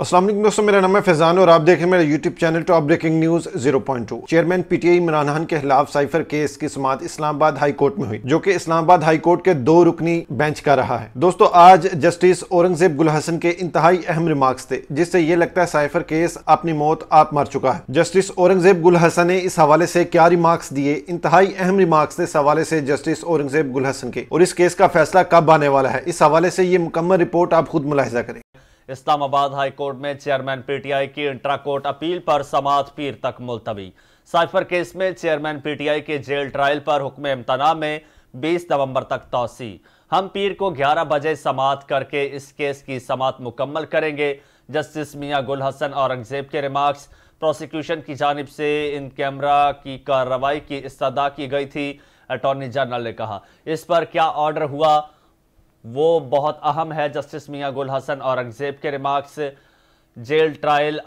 असलम दोस्तों मेरा नाम है फैजान और आप देखें मेरे मेरा YouTube channel top breaking news 0.2 chairman PTI Imran Khan के खिलाफ साइफर केस की समात इस्लामाबाद हाई कोर्ट में हुई जो कि इस्लामाबाद हाई कोर्ट के दो रुकनी बेंच का रहा है दोस्तों आज जस्टिस औरंगजेब गुल हसन के इंतहाई अहम रिमार्क्स थे जिससे ये लगता है साइफर केस अपनी मौत आप मर चुका है जस्टिस औरंगजेब गुल हसन ने इस हवाले से क्या रिमार्क्स दिए इंतहाई अहम रिमार्क्स थे इस हवाले से जस्टिस औरंगजेब गुल हसन के और इस केस का फैसला कब आने वाला है इस हवाले से ये मुकम्मल रिपोर्ट आप खुद मुलाहजा करें इस्लामाबाद हाईकोर्ट में चेयरमैन पीटीआई की इंट्रा कोर्ट अपील पर समात पीर तक मुलतवी साइफर केस में चेयरमैन पीटीआई के जेल ट्रायल पर हुक्म इम्तना में 20 नवंबर तक तोसी हम पीर को 11 बजे समाप्त करके इस केस की समात मुकम्मल करेंगे जस्टिस मियां गुल हसन औरंगजेब के रिमार्क्स प्रोसिक्यूशन की जानब से इन कैमरा की कार्रवाई की इस्तः की गई थी अटॉर्नी जनरल ने कहा इस पर क्या ऑर्डर हुआ वो बहुत अहम है जस्टिस मियाँ गुल हसन औरंगजेब के रिमार्क्स जेल ट्रायल